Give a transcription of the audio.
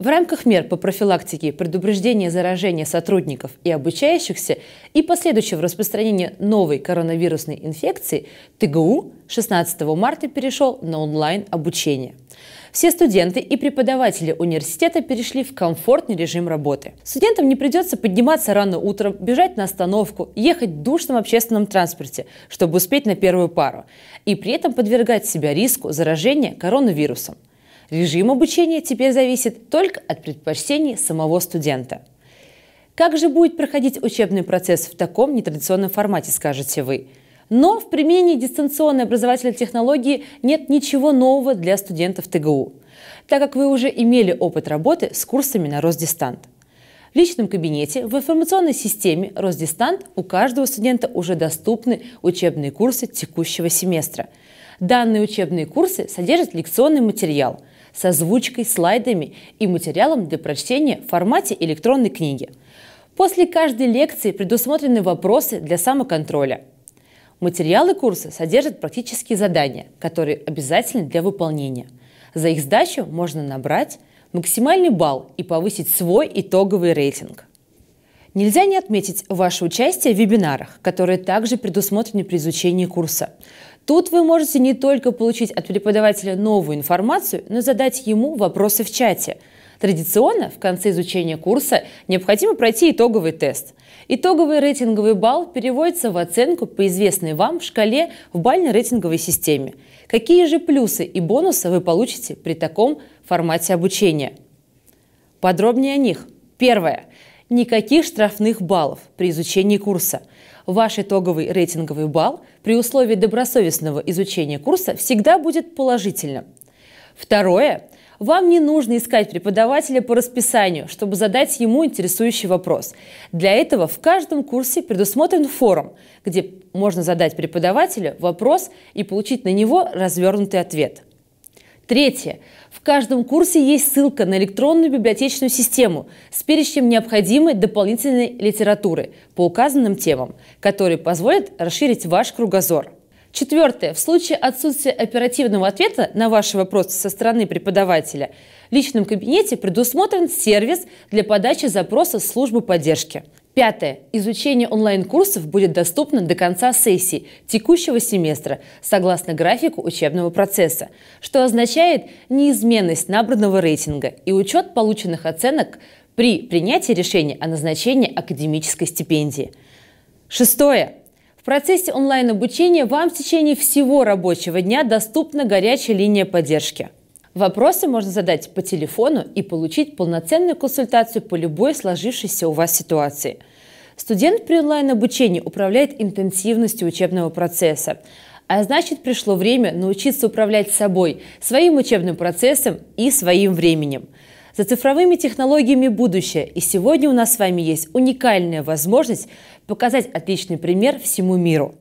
В рамках мер по профилактике предупреждения заражения сотрудников и обучающихся и последующего распространения новой коронавирусной инфекции ТГУ 16 марта перешел на онлайн-обучение. Все студенты и преподаватели университета перешли в комфортный режим работы. Студентам не придется подниматься рано утром, бежать на остановку, ехать в душном общественном транспорте, чтобы успеть на первую пару, и при этом подвергать себя риску заражения коронавирусом. Режим обучения теперь зависит только от предпочтений самого студента. Как же будет проходить учебный процесс в таком нетрадиционном формате, скажете вы? Но в применении дистанционной образовательной технологии нет ничего нового для студентов ТГУ, так как вы уже имели опыт работы с курсами на Росдистант. В личном кабинете в информационной системе Росдистант у каждого студента уже доступны учебные курсы текущего семестра. Данные учебные курсы содержат лекционный материал – с озвучкой, слайдами и материалом для прочтения в формате электронной книги. После каждой лекции предусмотрены вопросы для самоконтроля. Материалы курса содержат практические задания, которые обязательны для выполнения. За их сдачу можно набрать максимальный балл и повысить свой итоговый рейтинг. Нельзя не отметить ваше участие в вебинарах, которые также предусмотрены при изучении курса. Тут вы можете не только получить от преподавателя новую информацию, но и задать ему вопросы в чате. Традиционно в конце изучения курса необходимо пройти итоговый тест. Итоговый рейтинговый балл переводится в оценку по известной вам шкале в бальной рейтинговой системе. Какие же плюсы и бонусы вы получите при таком формате обучения? Подробнее о них. Первое. Никаких штрафных баллов при изучении курса. Ваш итоговый рейтинговый балл при условии добросовестного изучения курса всегда будет положительным. Второе. Вам не нужно искать преподавателя по расписанию, чтобы задать ему интересующий вопрос. Для этого в каждом курсе предусмотрен форум, где можно задать преподавателю вопрос и получить на него развернутый ответ. Третье. В каждом курсе есть ссылка на электронную библиотечную систему с перечнем необходимой дополнительной литературы по указанным темам, которые позволят расширить ваш кругозор. Четвертое. В случае отсутствия оперативного ответа на ваши вопросы со стороны преподавателя, в личном кабинете предусмотрен сервис для подачи запроса в службу поддержки. Пятое. Изучение онлайн-курсов будет доступно до конца сессии текущего семестра согласно графику учебного процесса, что означает неизменность набранного рейтинга и учет полученных оценок при принятии решения о назначении академической стипендии. Шестое. В процессе онлайн-обучения вам в течение всего рабочего дня доступна горячая линия поддержки – Вопросы можно задать по телефону и получить полноценную консультацию по любой сложившейся у вас ситуации. Студент при онлайн-обучении управляет интенсивностью учебного процесса. А значит, пришло время научиться управлять собой, своим учебным процессом и своим временем. За цифровыми технологиями будущее, и сегодня у нас с вами есть уникальная возможность показать отличный пример всему миру.